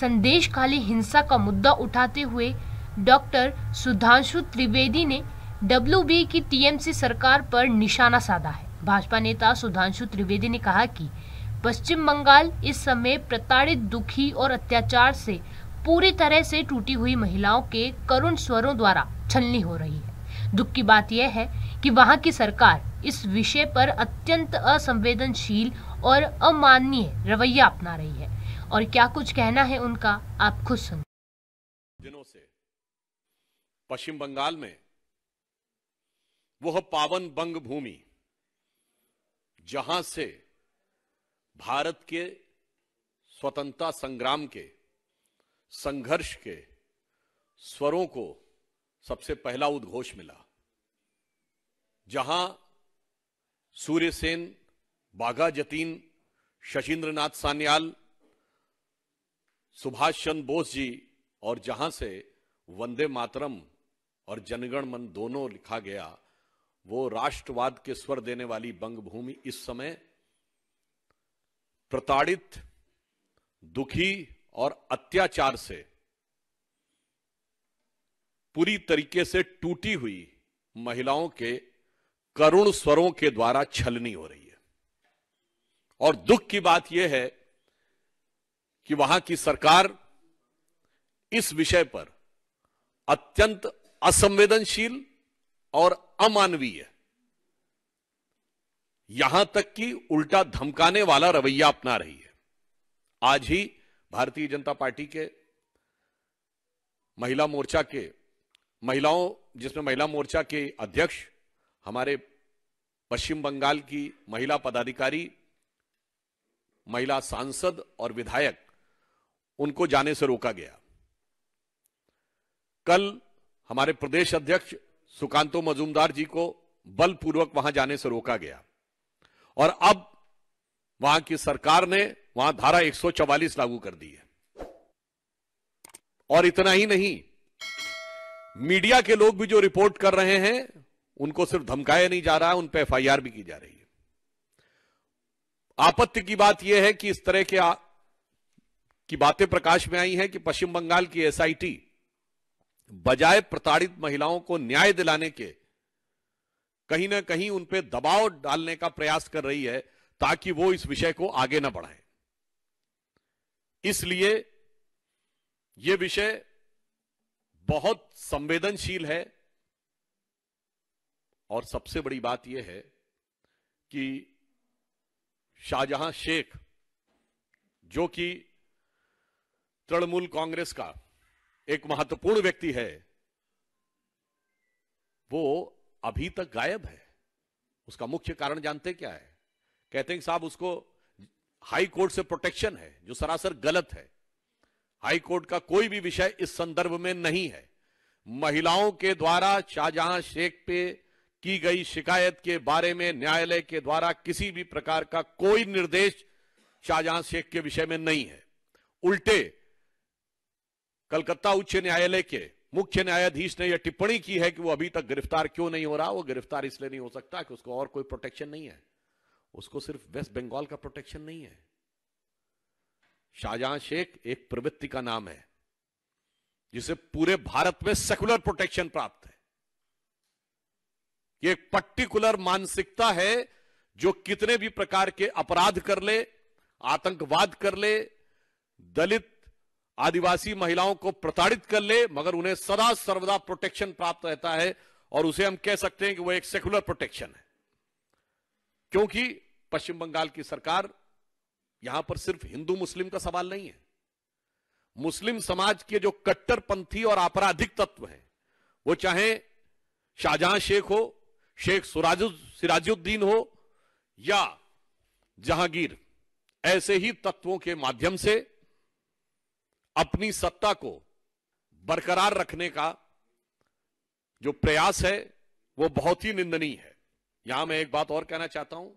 संदेशकाली हिंसा का मुद्दा उठाते हुए डॉक्टर सुधांशु त्रिवेदी ने डब्ल्यू की टीएमसी सरकार पर निशाना साधा है भाजपा नेता सुधांशु त्रिवेदी ने कहा कि पश्चिम बंगाल इस समय प्रताड़ित दुखी और अत्याचार से पूरी तरह से टूटी हुई महिलाओं के करुण स्वरों द्वारा छलनी हो रही है दुख की बात यह है कि वहां की सरकार इस विषय पर अत्यंत असंवेदनशील और अमाननीय रवैया अपना रही है और क्या कुछ कहना है उनका आप खुद सुन दिनों से पश्चिम बंगाल में वह पावन बंग भूमि जहां से भारत के स्वतंत्रता संग्राम के संघर्ष के स्वरों को सबसे पहला उद्घोष मिला जहां सूर्यसेन बाघा जतीन शशीन्द्रनाथ सान्याल सुभाष चंद्र बोस जी और जहां से वंदे मातरम और जनगण मन दोनों लिखा गया वो राष्ट्रवाद के स्वर देने वाली बंगभूमि इस समय प्रताड़ित दुखी और अत्याचार से पूरी तरीके से टूटी हुई महिलाओं के करुण स्वरों के द्वारा छलनी हो रही है और दुख की बात यह है कि वहां की सरकार इस विषय पर अत्यंत असंवेदनशील और अमानवीय यहां तक कि उल्टा धमकाने वाला रवैया अपना रही है आज ही भारतीय जनता पार्टी के महिला मोर्चा के महिलाओं जिसमें महिला मोर्चा के अध्यक्ष हमारे पश्चिम बंगाल की महिला पदाधिकारी महिला सांसद और विधायक उनको जाने से रोका गया कल हमारे प्रदेश अध्यक्ष सुकांतो मजूमदार जी को बलपूर्वक वहां जाने से रोका गया और अब वहां की सरकार ने वहां धारा 144 लागू कर दी है और इतना ही नहीं मीडिया के लोग भी जो रिपोर्ट कर रहे हैं उनको सिर्फ धमकाया नहीं जा रहा उन पर एफआईआर भी की जा रही है आपत्ति की बात यह है कि इस तरह के की बातें प्रकाश में आई हैं कि पश्चिम बंगाल की एसआईटी बजाय प्रताड़ित महिलाओं को न्याय दिलाने के कहीं ना कहीं उन पर दबाव डालने का प्रयास कर रही है ताकि वो इस विषय को आगे ना बढ़ाए इसलिए यह विषय बहुत संवेदनशील है और सबसे बड़ी बात यह है कि शाहजहां शेख जो कि तृणमूल कांग्रेस का एक महत्वपूर्ण व्यक्ति है वो अभी तक गायब है उसका मुख्य कारण जानते क्या है कहते हैं साहब उसको हाई कोर्ट से प्रोटेक्शन है जो सरासर गलत है हाई कोर्ट का कोई भी विषय इस संदर्भ में नहीं है महिलाओं के द्वारा शाहजहां शेख पे की गई शिकायत के बारे में न्यायालय के द्वारा किसी भी प्रकार का कोई निर्देश शाहजहां शेख के विषय में नहीं है उल्टे कलकत्ता उच्च न्यायालय के मुख्य न्यायाधीश ने यह टिप्पणी की है कि वो अभी तक गिरफ्तार क्यों नहीं हो रहा वो गिरफ्तार इसलिए नहीं हो सकता कि उसको और कोई प्रोटेक्शन नहीं है उसको सिर्फ वेस्ट बंगाल का प्रोटेक्शन नहीं है शाहजहां शेख एक प्रवृत्ति का नाम है जिसे पूरे भारत में सेकुलर प्रोटेक्शन प्राप्त है ये एक पर्टिकुलर मानसिकता है जो कितने भी प्रकार के अपराध कर ले आतंकवाद कर ले दलित आदिवासी महिलाओं को प्रताड़ित कर ले मगर उन्हें सदा सर्वदा प्रोटेक्शन प्राप्त रहता है और उसे हम कह सकते हैं कि वह एक सेकुलर प्रोटेक्शन है क्योंकि पश्चिम बंगाल की सरकार यहां पर सिर्फ हिंदू मुस्लिम का सवाल नहीं है मुस्लिम समाज के जो कट्टरपंथी और आपराधिक तत्व हैं वो चाहे शाहजहां शेख हो शेख सुराज सिराजुद्दीन हो या जहांगीर ऐसे ही तत्वों के माध्यम से अपनी सत्ता को बरकरार रखने का जो प्रयास है वो बहुत ही निंदनीय है यहां मैं एक बात और कहना चाहता हूं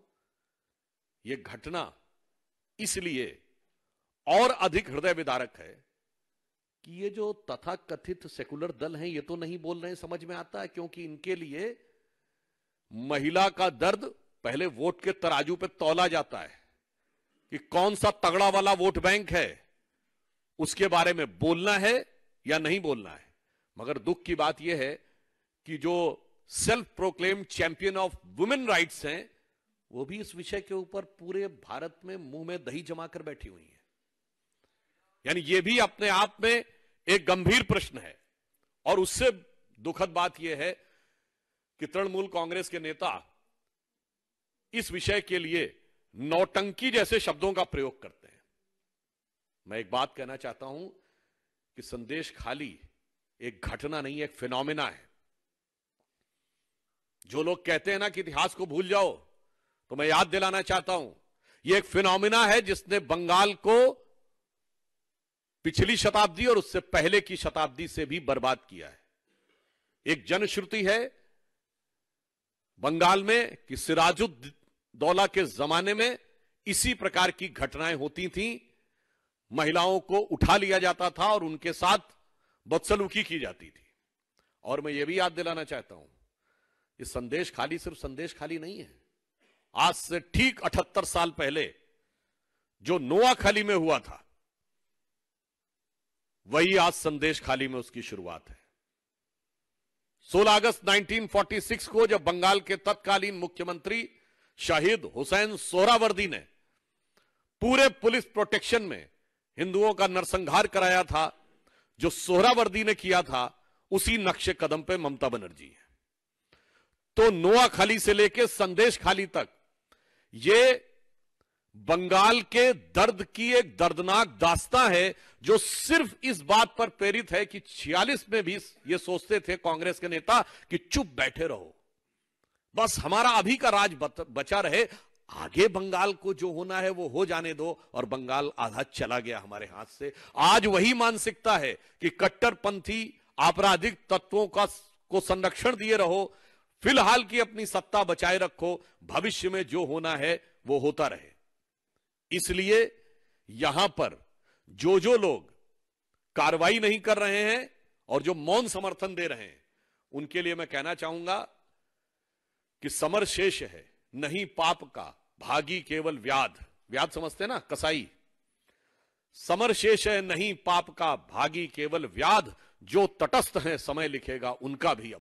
यह घटना इसलिए और अधिक हृदय विदारक है कि ये जो तथा कथित सेकुलर दल हैं ये तो नहीं बोल रहे समझ में आता है क्योंकि इनके लिए महिला का दर्द पहले वोट के तराजू पे तोला जाता है कि कौन सा तगड़ा वाला वोट बैंक है उसके बारे में बोलना है या नहीं बोलना है मगर दुख की बात यह है कि जो self proclaim champion of women rights हैं वो भी इस विषय के ऊपर पूरे भारत में मुंह में दही जमा कर बैठी हुई है यानी यह भी अपने आप में एक गंभीर प्रश्न है और उससे दुखद बात यह है कि तृणमूल कांग्रेस के नेता इस विषय के लिए नौटंकी जैसे शब्दों का प्रयोग करते मैं एक बात कहना चाहता हूं कि संदेश खाली एक घटना नहीं एक फिनोमिना है जो लोग कहते हैं ना कि इतिहास को भूल जाओ तो मैं याद दिलाना चाहता हूं यह एक फिनोमिना है जिसने बंगाल को पिछली शताब्दी और उससे पहले की शताब्दी से भी बर्बाद किया है एक जनश्रुति है बंगाल में कि सिराजुद्दौला के जमाने में इसी प्रकार की घटनाएं होती थीं महिलाओं को उठा लिया जाता था और उनके साथ बदसलूकी की जाती थी और मैं ये भी याद दिलाना चाहता हूं ये संदेश खाली सिर्फ संदेश खाली नहीं है आज से ठीक अठहत्तर साल पहले जो नोआ खाली में हुआ था वही आज संदेश खाली में उसकी शुरुआत है 16 अगस्त 1946 को जब बंगाल के तत्कालीन मुख्यमंत्री शहीद हुसैन सोरावर्दी ने पूरे पुलिस प्रोटेक्शन में हिंदुओं का नरसंहार कराया था जो सोहरावर्दी ने किया था उसी नक्शे कदम पे ममता बनर्जी है तो नोआ खाली से लेकर संदेश खाली तक ये बंगाल के दर्द की एक दर्दनाक दास्ता है जो सिर्फ इस बात पर प्रेरित है कि 46 में भी ये सोचते थे कांग्रेस के नेता कि चुप बैठे रहो बस हमारा अभी का राज बचा रहे आगे बंगाल को जो होना है वो हो जाने दो और बंगाल आधा चला गया हमारे हाथ से आज वही मानसिकता है कि कट्टरपंथी आपराधिक तत्वों का को संरक्षण दिए रहो फिलहाल की अपनी सत्ता बचाए रखो भविष्य में जो होना है वो होता रहे इसलिए यहां पर जो जो लोग कार्रवाई नहीं कर रहे हैं और जो मौन समर्थन दे रहे हैं उनके लिए मैं कहना चाहूंगा कि समर शेष है नहीं पाप का भागी केवल व्याध व्याध समझते ना कसाई समर शेष है नहीं पाप का भागी केवल व्याध जो तटस्थ है समय लिखेगा उनका भी अब